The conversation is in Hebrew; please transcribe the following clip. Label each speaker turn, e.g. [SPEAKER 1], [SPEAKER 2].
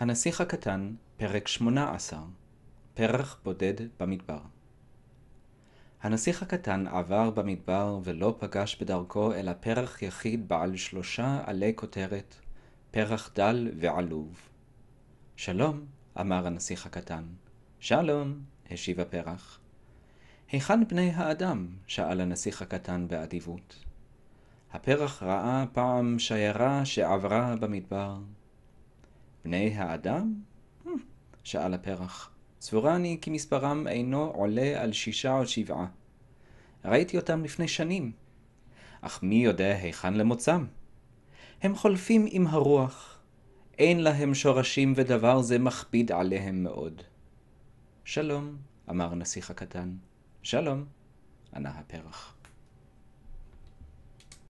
[SPEAKER 1] הנסיך הקטן, פרק עשר, פרח בודד במדבר. הנסיך הקטן עבר במדבר ולא פגש בדרכו אלא פרח יחיד בעל שלושה עלי כותרת, פרח דל ועלוב. שלום, אמר הנסיך הקטן. שלום, השיב הפרח. היכן בני האדם? שאל הנסיך הקטן באדיבות. הפרח ראה פעם שיירה שעברה במדבר. בני האדם? Hmm, שאל הפרח. סבורה אני כי מספרם אינו עולה על שישה או שבעה. ראיתי אותם לפני שנים, אך מי יודע היכן למוצם? הם חולפים עם הרוח, אין להם שורשים ודבר זה מכביד עליהם מאוד.
[SPEAKER 2] שלום, אמר הנסיך הקטן. שלום, ענה הפרח.